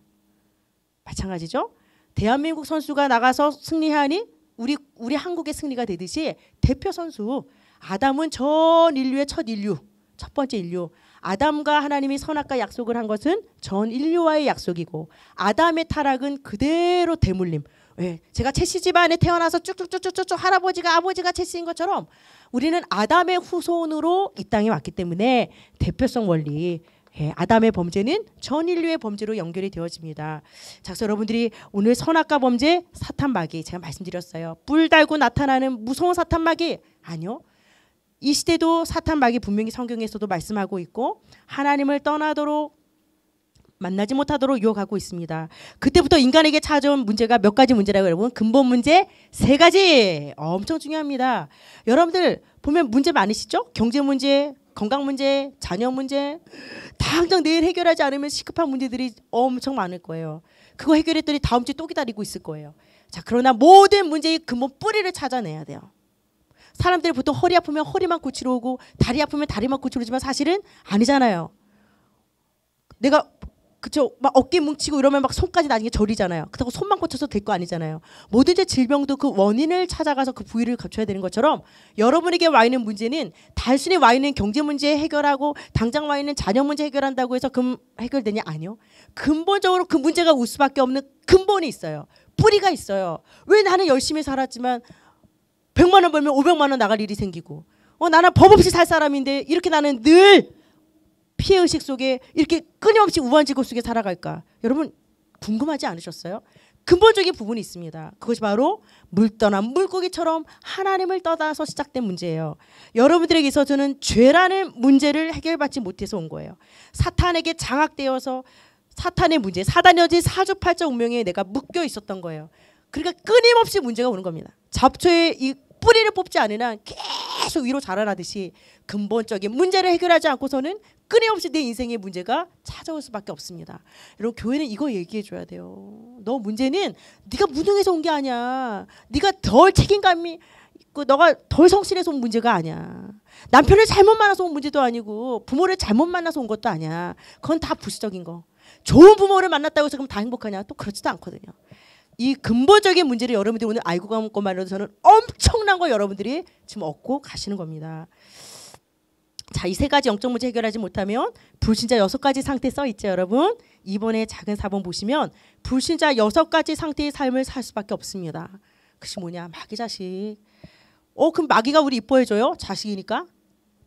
[SPEAKER 1] 마찬가지죠. 대한민국 선수가 나가서 승리하니 우리 우리 한국의 승리가 되듯이 대표 선수 아담은 전 인류의 첫 인류 첫 번째 인류 아담과 하나님이 선악과 약속을 한 것은 전 인류와의 약속이고 아담의 타락은 그대로 대물림 예, 제가 채씨 집안에 태어나서 쭉쭉쭉쭉쭉 할아버지가 아버지가 채씨인 것처럼 우리는 아담의 후손으로 이 땅에 왔기 때문에 대표성 원리 예, 아담의 범죄는 전 인류의 범죄로 연결이 되어집니다. 작 여러분들이 오늘 선악과 범죄 사탄 마귀 제가 말씀드렸어요. 뿔 달고 나타나는 무서운 사탄 마귀 아니요. 이 시대도 사탄 마귀 분명히 성경에서도 말씀하고 있고 하나님을 떠나도록 만나지 못하도록 유혹하고 있습니다. 그때부터 인간에게 찾아온 문제가 몇 가지 문제라고 여러분 근본 문제 세 가지 엄청 중요합니다. 여러분들 보면 문제 많으시죠? 경제 문제, 건강 문제, 자녀 문제, 당장 내일 해결하지 않으면 시급한 문제들이 엄청 많을 거예요. 그거 해결했더니 다음 주에 또 기다리고 있을 거예요. 자, 그러나 모든 문제의 근본 뿌리를 찾아내야 돼요. 사람들이 보통 허리 아프면 허리만 고치러 오고 다리 아프면 다리만 고치러 오지만 사실은 아니잖아요. 내가 그쵸 막 어깨 뭉치고 이러면 막 손까지 나중에 저리잖아요 그렇다고 손만 고쳐서 될 거 아니잖아요 모든제 질병도 그 원인을 찾아가서 그 부위를 갖춰야 되는 것처럼 여러분에게 와 있는 문제는 단순히 와 있는 경제 문제 해결하고 당장 와 있는 자녀 문제 해결한다고 해서 금 해결되냐 아니요 근본적으로 그 문제가 올 수밖에 없는 근본이 있어요 뿌리가 있어요 왜 나는 열심히 살았지만 100만 원 벌면 500만 원 나갈 일이 생기고 어 나는 법 없이 살 사람인데 이렇게 나는 늘 피해 의식 속에 이렇게 끊임없이 우한지구 속에 살아갈까? 여러분 궁금하지 않으셨어요? 근본적인 부분이 있습니다. 그것이 바로 물 떠난 물고기처럼 하나님을 떠나서 시작된 문제예요. 여러분들에게 있어서는 죄라는 문제를 해결받지 못해서 온 거예요. 사탄에게 장악되어서 사탄의 문제, 사단여진 사주팔자 운명에 내가 묶여 있었던 거예요. 그러니까 끊임없이 문제가 오는 겁니다. 잡초의 이 뿌리를 뽑지 않으나 계속 위로 자라나듯이 근본적인 문제를 해결하지 않고서는 끊임없이 내 인생의 문제가 찾아올 수밖에 없습니다. 여러분 교회는 이거 얘기해 줘야 돼요. 너 문제는 네가 무능해서 온 게 아니야. 네가 덜 책임감이 있고 너가 덜 성실해서 온 문제가 아니야. 남편을 잘못 만나서 온 문제도 아니고 부모를 잘못 만나서 온 것도 아니야. 그건 다 부수적인 거. 좋은 부모를 만났다고 해서 그럼 다 행복하냐? 또 그렇지도 않거든요. 이 근본적인 문제를 여러분들이 오늘 알고 간 것만으로도 저는 엄청난 거 여러분들이 지금 얻고 가시는 겁니다. 자, 이 세 가지 영적 문제 해결하지 못하면 불신자 여섯 가지 상태 써 있죠, 여러분. 이번에 작은 사본 보시면 불신자 여섯 가지 상태의 삶을 살 수밖에 없습니다. 그것이 뭐냐? 마귀 자식. 어, 그럼 마귀가 우리 이뻐해 줘요? 자식이니까.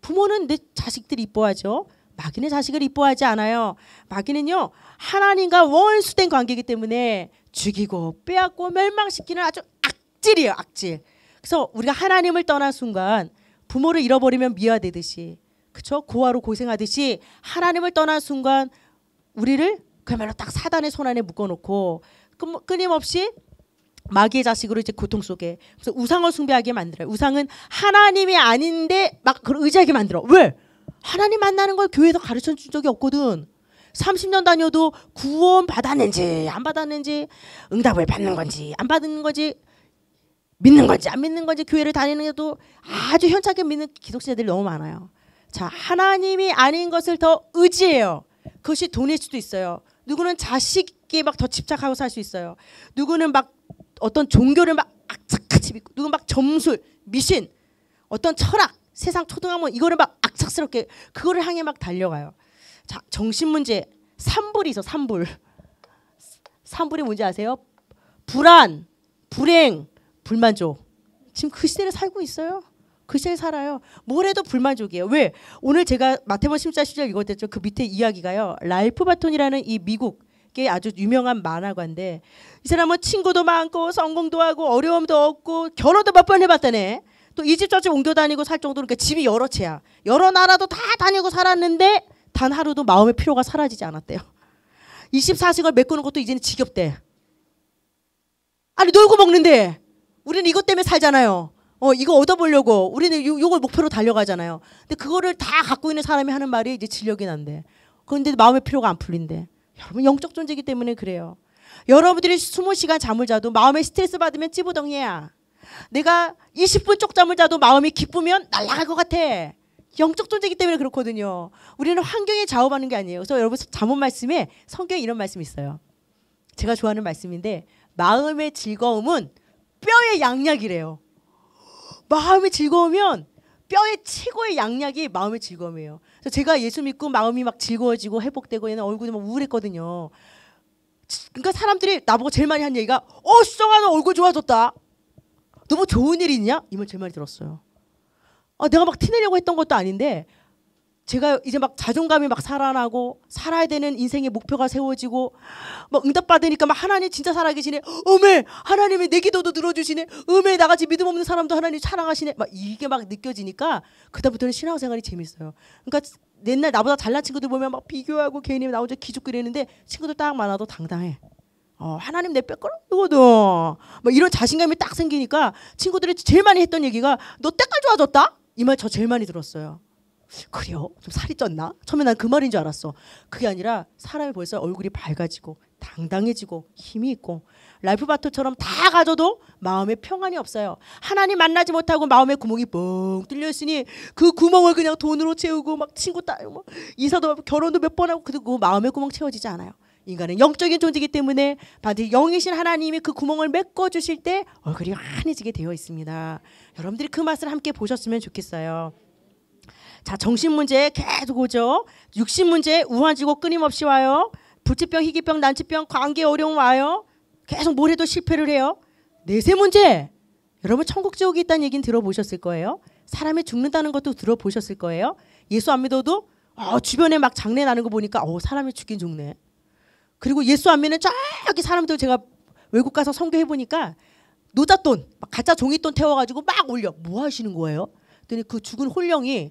[SPEAKER 1] 부모는 내 자식들이 이뻐하죠. 마귀는 자식을 이뻐하지 않아요. 마귀는요. 하나님과 원수된 관계이기 때문에 죽이고 빼앗고 멸망시키는 아주 악질이에요 악질 그래서 우리가 하나님을 떠난 순간 부모를 잃어버리면 미화되듯이 그쵸 고아로 고생하듯이 하나님을 떠난 순간 우리를 그야말로 딱 사단의 손안에 묶어놓고 끊임없이 마귀의 자식으로 이제 고통 속에 그래서 우상을 숭배하게 만들어요 우상은 하나님이 아닌데 막 그런 의지하게 만들어 왜 하나님 만나는 걸 교회에서 가르쳐 준 적이 없거든 30년 다녀도 구원 받았는지 안 받았는지 응답을 받는 건지 안 받는 건지 믿는 건지 안 믿는 건지 교회를 다니는 것도 아주 현착해 믿는 기독자들이 너무 많아요. 자 하나님이 아닌 것을 더 의지해요. 그것이 돈일 수도 있어요. 누구는 자식에 막더 집착하고 살 수 있어요. 누구는 막 어떤 종교를 막 악착같이 믿고 누구 막 점술, 미신, 어떤 철학, 세상 초등학문 이거를 막 악착스럽게 그거를 향해 막 달려가요. 자, 정신 문제 산불이 죠어 산불. 산불이 뭔지 아세요? 불안, 불행, 불만족. 지금 그 시대를 살고 있어요. 그 시대에 살아요. 뭘 해도 불만족이에요. 왜? 오늘 제가 마태복 심사 4 1절 읽었댔죠. 그 밑에 이야기가요. 라이프 바톤이라는 이 미국 게 아주 유명한 만화가인데 이 사람은 친구도 많고 성공도 하고 어려움도 없고 결혼도 몇 번 해봤다네. 또 이 집 저 집 옮겨 다니고 살 정도로 그러니까 집이 여러 채야. 여러 나라도 다 다니고 살았는데 단 하루도 마음의 피로가 사라지지 않았대요. 24시간 메꾸는 것도 이제는 지겹대. 아니 놀고 먹는데 우리는 이것 때문에 살잖아요. 어 이거 얻어보려고 우리는 요, 요걸 목표로 달려가잖아요. 근데 그거를 다 갖고 있는 사람이 하는 말이 이제 진력이 난대 그런데 마음의 피로가 안 풀린대. 여러분 영적 존재이기 때문에 그래요. 여러분들이 20시간 잠을 자도 마음에 스트레스 받으면 찌부덩이야. 내가 20분 쪽 잠을 자도 마음이 기쁘면 날아갈 것 같아. 영적 존재이기 때문에 그렇거든요. 우리는 환경에 좌우받는 게 아니에요. 그래서 여러분 잠언 말씀에 성경에 이런 말씀이 있어요. 제가 좋아하는 말씀인데 마음의 즐거움은 뼈의 양약이래요. 마음이 즐거우면 뼈의 최고의 양약이 마음의 즐거움이에요. 그래서 제가 예수 믿고 마음이 막 즐거워지고 회복되고 얘는 얼굴이 막 우울했거든요. 그러니까 사람들이 나보고 제일 많이 한 얘기가 어 수정아 너 얼굴 좋아졌다. 너무 좋은 일이 있냐? 이 말 제일 많이 들었어요. 아, 내가 막 티내려고 했던 것도 아닌데 제가 이제 막 자존감이 막 살아나고 살아야 되는 인생의 목표가 세워지고 막 응답 받으니까 막 하나님 진짜 살아계시네 음메 하나님이 내 기도도 들어주시네 음메 나같이 믿음 없는 사람도 하나님 사랑하시네 막 이게 막 느껴지니까 그다음부터는 신앙생활이 재밌어요 그러니까 옛날 나보다 잘난 친구들 보면 막 비교하고 괜히 나 혼자 기죽거리는데 친구들 딱 많아도 당당해 어, 하나님 내 빼끄럽거든. 막 이런 자신감이 딱 생기니까 친구들이 제일 많이 했던 얘기가 너 때깔 좋아졌다? 이말저 제일 많이 들었어요. 그래요? 좀 살이 쪘나? 처음에 난 그 말인 줄 알았어. 그게 아니라 사람이 벌써 얼굴이 밝아지고 당당해지고 힘이 있고 라이프 바토처럼 다 가져도 마음에 평안이 없어요. 하나님 만나지 못하고 마음의 구멍이 뻥 뚫려 있으니 그 구멍을 그냥 돈으로 채우고 막 친구 따, 뭐 이사도 결혼도 몇 번 하고 그래도 그 마음의 구멍 채워지지 않아요. 인간은 영적인 존재이기 때문에 반드시 영이신 하나님이 그 구멍을 메꿔 주실 때 얼굴이 환해지게 되어 있습니다. 여러분들이 그 맛을 함께 보셨으면 좋겠어요. 자, 정신 문제 계속 오죠. 육신 문제 우환지고 끊임없이 와요. 부치병, 희귀병, 난치병, 관계 어려움 와요. 계속 뭘 해도 실패를 해요. 내세 문제. 여러분 천국 지옥이 있다는 얘기는 들어보셨을 거예요. 사람이 죽는다는 것도 들어보셨을 거예요. 예수 안 믿어도 어, 주변에 막 장례 나는 거 보니까 어, 사람이 죽긴 죽네. 그리고 예수 안 믿는 저기 사람들 제가 외국 가서 성교해 보니까 노잣돈 가짜 종이돈 태워가지고 막 올려 뭐 하시는 거예요? 그랬더니 그 죽은 홀령이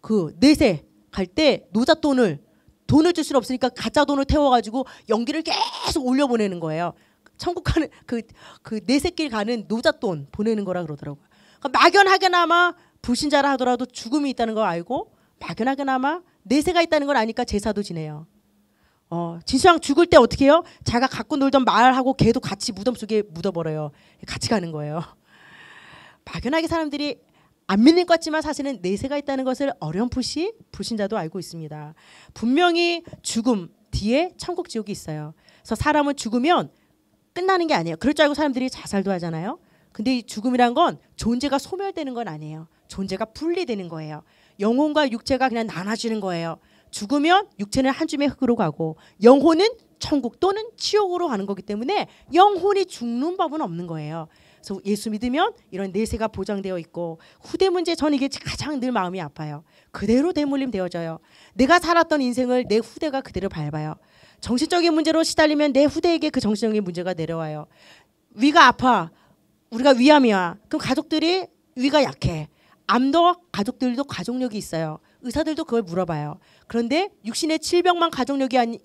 [SPEAKER 1] 그 내세 갈 때 노잣돈을 돈을 줄 수는 없으니까 가짜 돈을 태워가지고 연기를 계속 올려 보내는 거예요. 천국 가는 그 그 내새길 가는 노잣돈 보내는 거라 그러더라고요. 그러니까 막연하게나마 불신자라 하더라도 죽음이 있다는 걸 알고 막연하게나마 내세가 있다는 걸 아니까 제사도 지내요. 어, 진수양 죽을 때 어떻게 해요? 자가 갖고 놀던 말하고 개도 같이 무덤 속에 묻어버려요. 같이 가는 거예요. 막연하게 사람들이 안 믿는 것 같지만 사실은 내세가 있다는 것을 어렴풋이 불신자도 알고 있습니다. 분명히 죽음 뒤에 천국 지옥이 있어요. 그래서 사람은 죽으면 끝나는 게 아니에요. 그럴 줄 알고 사람들이 자살도 하잖아요. 근데 이 죽음이란 건 존재가 소멸되는 건 아니에요. 존재가 분리되는 거예요. 영혼과 육체가 그냥 나눠지는 거예요. 죽으면 육체는 한 줌의 흙으로 가고 영혼은 천국 또는 지옥으로 가는 거기 때문에 영혼이 죽는 법은 없는 거예요. 그래서 예수 믿으면 이런 내세가 보장되어 있고 후대 문제 전 이게 가장 늘 마음이 아파요. 그대로 대물림 되어져요. 내가 살았던 인생을 내 후대가 그대로 밟아요. 정신적인 문제로 시달리면 내 후대에게 그 정신적인 문제가 내려와요. 위가 아파. 우리가 위암이야. 그럼 가족들이 위가 약해. 암도 가족들도 가족력이 있어요. 의사들도 그걸 물어봐요. 그런데 육신의 질병만 가족력이 아니,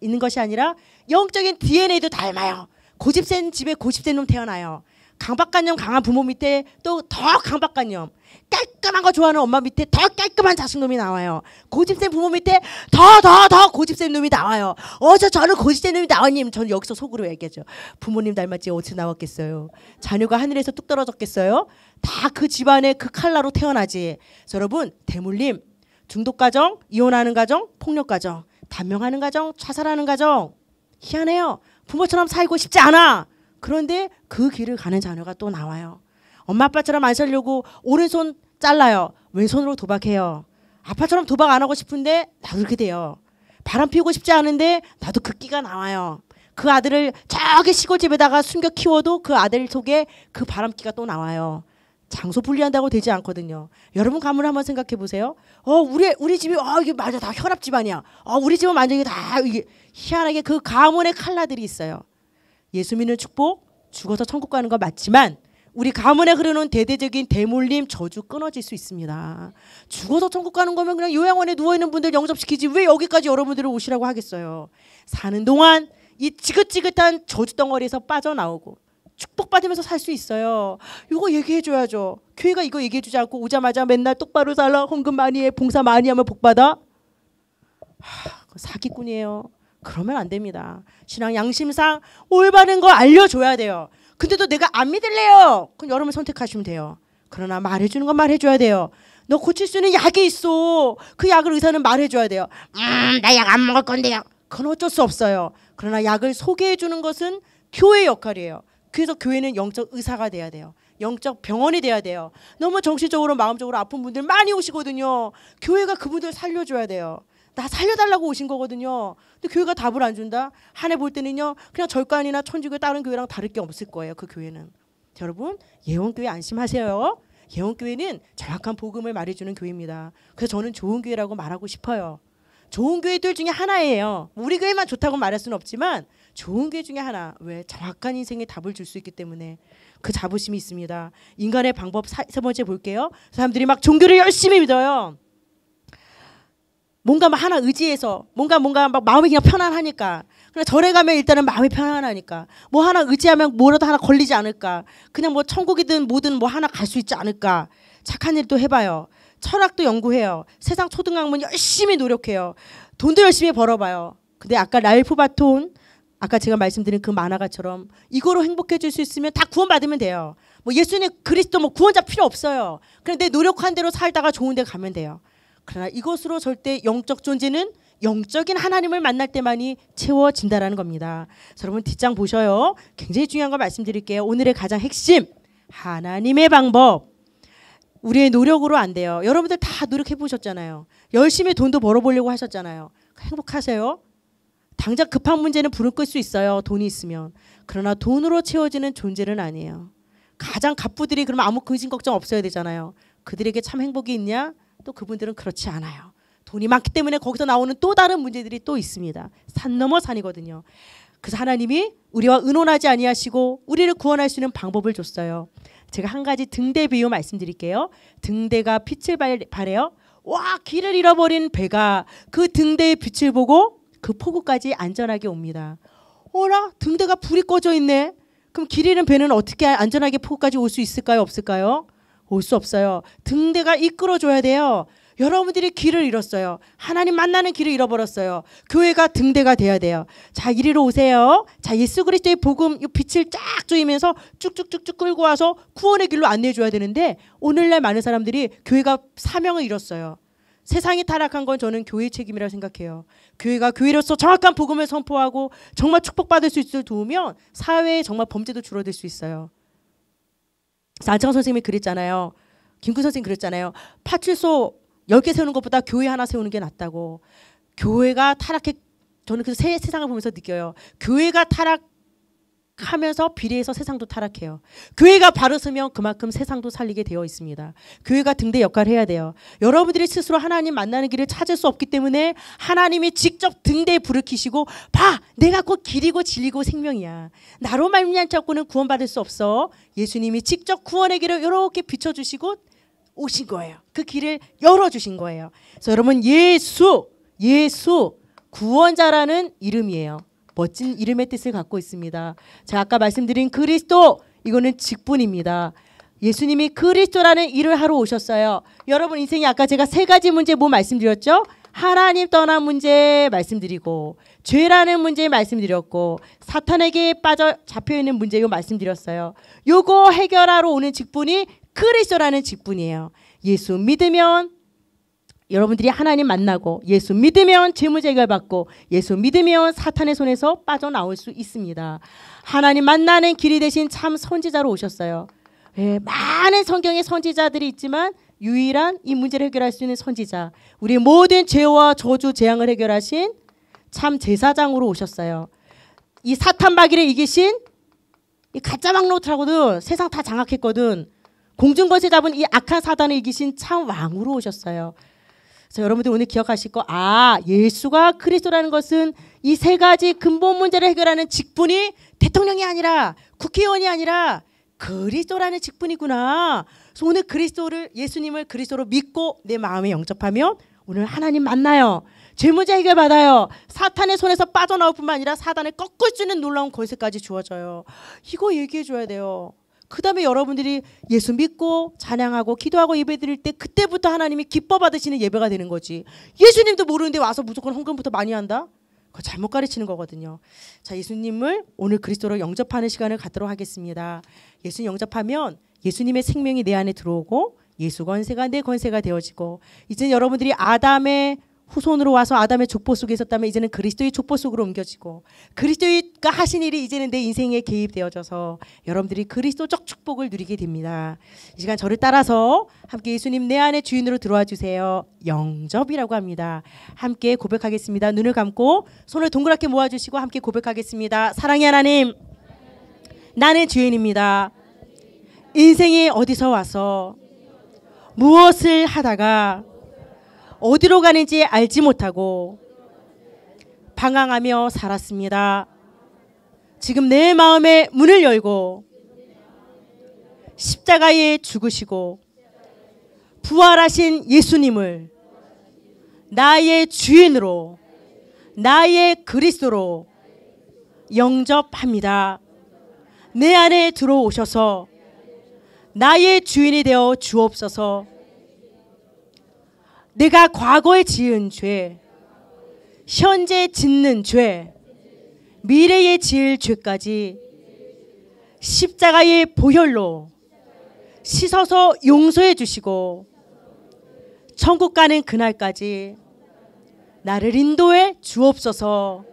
[SPEAKER 1] 있는 것이 아니라 영적인 DNA도 닮아요. 고집센 집에 고집센 놈 태어나요. 강박관념 강한 부모 밑에 또 더 강박관념 깔끔한 거 좋아하는 엄마 밑에 더 깔끔한 자식놈이 나와요 고집센 부모 밑에 더 더 더 고집센 놈이 나와요 어 저 저는 고집센 놈이 나와님 저는 여기서 속으로 얘기하죠 부모님 닮았지 어디 나왔겠어요 자녀가 하늘에서 뚝 떨어졌겠어요 다 그 집안의 그 칼라로 태어나지 여러분 대물림 중독 가정, 이혼하는 가정, 폭력 가정, 단명하는 가정, 자살하는 가정. 희한해요. 부모처럼 살고 싶지 않아. 그런데 그 길을 가는 자녀가 또 나와요. 엄마 아빠처럼 안 살려고 오른손 잘라요. 왼손으로 도박해요. 아빠처럼 도박 안 하고 싶은데 나도 그렇게 돼요. 바람 피우고 싶지 않은데 나도 그 끼가 나와요. 그 아들을 저기 시골집에다가 숨겨 키워도 그 아들 속에 그 바람기가 또 나와요. 장소 분리한다고 되지 않거든요. 여러분 가문 한번 생각해 보세요. 어, 우리 우리 집이 어, 이게 맞아 다 혈압 집안이야. 어, 우리 집은 완전 히다 이게 희한하게 그 가문의 칼라들이 있어요. 예수 믿는 축복 죽어서 천국 가는 거 맞지만 우리 가문에 흐르는 대대적인 대물림 저주 끊어질 수 있습니다. 죽어서 천국 가는 거면 그냥 요양원에 누워 있는 분들 영접시키지 왜 여기까지 여러분들을 오시라고 하겠어요. 사는 동안 이 지긋지긋한 저주 덩어리에서 빠져나오고 축복받으면서 살 수 있어요. 이거 얘기해줘야죠. 교회가 이거 얘기해주지 않고 오자마자 맨날 똑바로 살라, 헌금 많이 해, 봉사 많이 하면 복받아? 하, 사기꾼이에요. 그러면 안 됩니다. 신앙 양심상 올바른 걸 알려줘야 돼요. 근데도 내가 안 믿을래요. 그럼 여러분 선택하시면 돼요. 그러나 말해주는 건 말해줘야 돼요. 너 고칠 수 있는 약이 있어. 그 약을 의사는 말해줘야 돼요. 음, 나 약 안 먹을 건데요. 그건 어쩔 수 없어요. 그러나 약을 소개해주는 것은 교회 역할이에요. 그래서 교회는 영적 의사가 돼야 돼요. 영적 병원이 돼야 돼요. 너무 정신적으로 마음적으로 아픈 분들 많이 오시거든요. 교회가 그분들 살려줘야 돼요. 나 살려달라고 오신 거거든요. 근데 교회가 답을 안 준다. 한 해 볼 때는요. 그냥 절간이나 천주교 다른 교회랑 다를 게 없을 거예요. 그 교회는. 여러분 예원교회 안심하세요. 예원교회는 정확한 복음을 말해주는 교회입니다. 그래서 저는 좋은 교회라고 말하고 싶어요. 좋은 교회들 중에 하나예요. 우리 교회만 좋다고 말할 수는 없지만 좋은 게 중에 하나 왜 정확한 인생의 답을 줄 수 있기 때문에 그 자부심이 있습니다. 인간의 방법 사, 세 번째 볼게요. 사람들이 막 종교를 열심히 믿어요. 뭔가 막 하나 의지해서 뭔가 뭔가 막 마음이 그냥 편안하니까 그냥 절에 가면 일단은 마음이 편안하니까 뭐 하나 의지하면 뭐라도 하나 걸리지 않을까 그냥 뭐 천국이든 뭐든 뭐 하나 갈 수 있지 않을까 착한 일도 해봐요 철학도 연구해요 세상 초등학문 열심히 노력해요 돈도 열심히 벌어봐요 근데 아까 라이프 바톤 아까 제가 말씀드린 그 만화가처럼 이거로 행복해질 수 있으면 다 구원받으면 돼요. 뭐 예수님 그리스도 뭐 구원자 필요 없어요. 그런데 노력한 대로 살다가 좋은 데 가면 돼요. 그러나 이것으로 절대 영적 존재는 영적인 하나님을 만날 때만이 채워진다라는 겁니다. 여러분 뒷장 보셔요. 굉장히 중요한 거 말씀드릴게요. 오늘의 가장 핵심 하나님의 방법. 우리의 노력으로 안 돼요. 여러분들 다 노력해 보셨잖아요. 열심히 돈도 벌어보려고 하셨잖아요. 행복하세요. 당장 급한 문제는 불을 끌 수 있어요. 돈이 있으면. 그러나 돈으로 채워지는 존재는 아니에요. 가장 갑부들이 그러면 아무 근심 걱정 없어야 되잖아요. 그들에게 참 행복이 있냐? 또 그분들은 그렇지 않아요. 돈이 많기 때문에 거기서 나오는 또 다른 문제들이 또 있습니다. 산 넘어 산이거든요. 그래서 하나님이 우리와 의논하지 아니하시고 우리를 구원할 수 있는 방법을 줬어요. 제가 한 가지 등대 비유 말씀드릴게요. 등대가 빛을 발해요. 와 길을 잃어버린 배가 그 등대의 빛을 보고 그 포구까지 안전하게 옵니다. 어라 등대가 불이 꺼져 있네. 그럼 길 잃은 배는 어떻게 안전하게 포구까지 올 수 있을까요? 없을까요? 올 수 없어요. 등대가 이끌어줘야 돼요. 여러분들이 길을 잃었어요. 하나님 만나는 길을 잃어버렸어요. 교회가 등대가 돼야 돼요. 자, 이리로 오세요. 자, 예수 그리스도의 복음 빛을 쫙 조이면서 쭉쭉쭉쭉 끌고 와서 구원의 길로 안내해 줘야 되는데 오늘날 많은 사람들이 교회가 사명을 잃었어요. 세상이 타락한 건 저는 교회 책임이라 생각해요. 교회가 교회로서 정확한 복음을 선포하고 정말 축복받을 수있도 도우면 사회에 정말 범죄도 줄어들 수 있어요. 안창 선생님이 그랬잖아요. 김구 선생님 그랬잖아요. 파출소 10개 세우는 것보다 교회 하나 세우는 게 낫다고. 교회가 타락해 저는 그 세, 세상을 보면서 느껴요. 교회가 타락 타락하면서 비례해서 세상도 타락해요. 교회가 바르으면 그만큼 세상도 살리게 되어 있습니다. 교회가 등대 역할을 해야 돼요. 여러분들이 스스로 하나님 만나는 길을 찾을 수 없기 때문에 하나님이 직접 등대에 불을 켜시고 봐 내가 곧 길이고 진리고 생명이야. 나로 말미암지 고는 구원받을 수 없어. 예수님이 직접 구원의 길을 이렇게 비춰주시고 오신 거예요. 그 길을 열어주신 거예요. 그래서 여러분 예수 예수 구원자라는 이름이에요. 멋진 이름의 뜻을 갖고 있습니다. 자, 아까 말씀드린 그리스도 이거는 직분입니다. 예수님이 그리스도라는 일을 하러 오셨어요. 여러분 인생이 아까 제가 세 가지 문제 뭐 말씀드렸죠? 하나님 떠난 문제 말씀드리고 죄라는 문제 말씀드렸고 사탄에게 빠져 잡혀 있는 문제 이 말씀드렸어요. 요거 해결하러 오는 직분이 그리스도라는 직분이에요. 예수 믿으면 여러분들이 하나님 만나고 예수 믿으면 재무제 결받고 예수 믿으면 사탄의 손에서 빠져나올 수 있습니다. 하나님 만나는 길이 대신 참 선지자로 오셨어요. 예, 많은 성경의 선지자들이 있지만 유일한 이 문제를 해결할 수 있는 선지자 우리 모든 죄와 저주 재앙을 해결하신 참 제사장으로 오셨어요. 이 사탄 마귀를 이기신 이 가짜 막노트라고도 세상 다 장악했거든. 공중거세 잡은 이 악한 사단을 이기신 참 왕으로 오셨어요. 자, 여러분들 오늘 기억하실 거, 아, 예수가 그리스도라는 것은 이 세 가지 근본 문제를 해결하는 직분이 대통령이 아니라 국회의원이 아니라 그리스도라는 직분이구나. 그래서 오늘 그리스도를 예수님을 그리스도로 믿고 내 마음에 영접하며 오늘 하나님 만나요. 죄 문제 해결 받아요. 사탄의 손에서 빠져나올 뿐만 아니라 사단을 꺾을 수 있는 놀라운 권세까지 주어져요. 이거 얘기해 줘야 돼요. 그 다음에 여러분들이 예수 믿고 찬양하고 기도하고 예배 드릴 때 그때부터 하나님이 기뻐 받으시는 예배가 되는 거지. 예수님도 모르는데 와서 무조건 헌금부터 많이 한다? 그거 잘못 가르치는 거거든요. 자, 예수님을 오늘 그리스도로 영접하는 시간을 갖도록 하겠습니다. 예수님 영접하면 예수님의 생명이 내 안에 들어오고 예수 권세가 내 권세가 되어지고 이제 여러분들이 아담의 후손으로 와서 아담의 족보 속에 있었다면 이제는 그리스도의 족보 속으로 옮겨지고 그리스도가 하신 일이 이제는 내 인생에 개입되어져서 여러분들이 그리스도적 축복을 누리게 됩니다. 이 시간 저를 따라서 함께 예수님 내 안의 주인으로 들어와 주세요. 영접이라고 합니다. 함께 고백하겠습니다. 눈을 감고 손을 동그랗게 모아주시고 함께 고백하겠습니다. 사랑의 하나님 나는 주인입니다. 인생이 어디서 와서 무엇을 하다가 어디로 가는지 알지 못하고 방황하며 살았습니다. 지금 내 마음의 문을 열고 십자가에 죽으시고 부활하신 예수님을 나의 주인으로 나의 그리스도로 영접합니다. 내 안에 들어오셔서 나의 주인이 되어 주옵소서. 내가 과거에 지은 죄, 현재 짓는 죄, 미래에 지을 죄까지 십자가의 보혈로 씻어서 용서해 주시고 천국 가는 그날까지 나를 인도해 주옵소서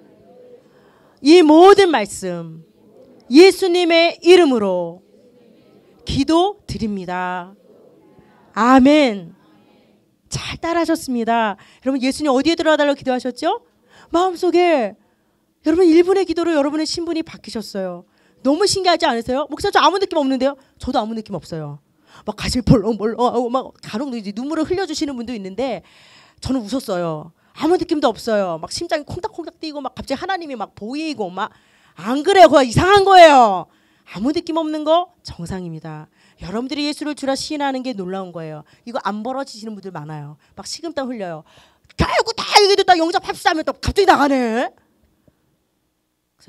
[SPEAKER 1] 이 모든 말씀 예수님의 이름으로 기도 드립니다. 아멘. 잘 따라하셨습니다. 여러분 예수님 어디에 들어달라고 가 기도하셨죠? 마음속에 여러분 1분의 기도로 여러분의 신분이 바뀌셨어요. 너무 신기하지 않으세요? 목사 저 아무 느낌 없는데요? 저도 아무 느낌 없어요. 막 가슴이 벌렁벌렁하고 막 가롱도 이제 눈물을 흘려주시는 분도 있는데 저는 웃었어요. 아무 느낌도 없어요. 막 심장이 콩닥콩닥 뛰고 막 갑자기 하나님이 막 보이고 막 안 그래요. 이상한 거예요. 아무 느낌 없는 거 정상입니다. 여러분들이 예수를 주라 시인하는 게 놀라운 거예요. 이거 안 벌어지시는 분들 많아요. 막 식은땀 흘려요. 결국 다 얘기도 다 영접합시다 하면 또 갑자기 나가네.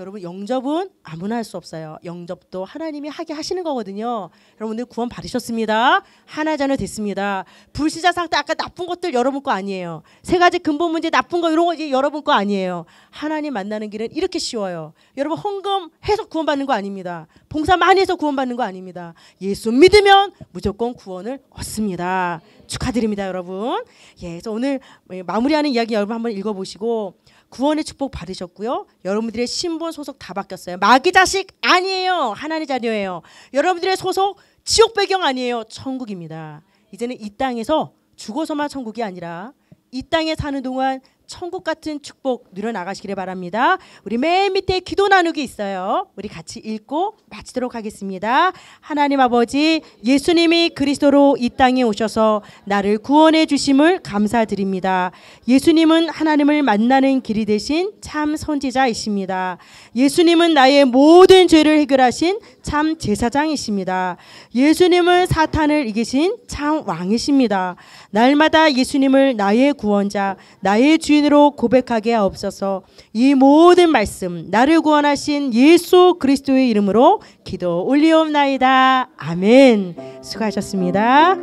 [SPEAKER 1] 여러분 영접은 아무나 할 수 없어요. 영접도 하나님이 하게 하시는 거거든요. 여러분들 구원 받으셨습니다. 하나 자녀 됐습니다. 불시자 상태 아까 나쁜 것들 여러분 거 아니에요. 세 가지 근본 문제 나쁜 거 이런 거 이제 여러분 거 아니에요. 하나님 만나는 길은 이렇게 쉬워요. 여러분 헌금 해서 구원 받는 거 아닙니다. 봉사 많이 해서 구원 받는 거 아닙니다. 예수 믿으면 무조건 구원을 얻습니다. 축하드립니다, 여러분. 예, 그래서 오늘 마무리하는 이야기 여러분 한번 읽어보시고 구원의 축복 받으셨고요. 여러분들의 신분 소속 다 바뀌었어요. 마귀 자식 아니에요. 하나님 의 자녀예요. 여러분들의 소속 지옥 배경 아니에요. 천국입니다. 이제는 이 땅에서 죽어서만 천국이 아니라 이 땅에 사는 동안 천국 같은 축복 늘어나가시기를 바랍니다. 우리 맨 밑에 기도 나누기 있어요. 우리 같이 읽고 마치도록 하겠습니다. 하나님 아버지 예수님이 그리스도로 이 땅에 오셔서 나를 구원해 주심을 감사드립니다. 예수님은 하나님을 만나는 길이 되신 참 선지자이십니다. 예수님은 나의 모든 죄를 해결하신 참 제사장이십니다. 예수님은 사탄을 이기신 참 왕이십니다. 날마다 예수님을 나의 구원자, 나의 주 주인으로 고백하게 하옵소서. 이 모든 말씀 나를 구원하신 예수 그리스도의 이름으로 기도 올리옵나이다. 아멘. 수고하셨습니다.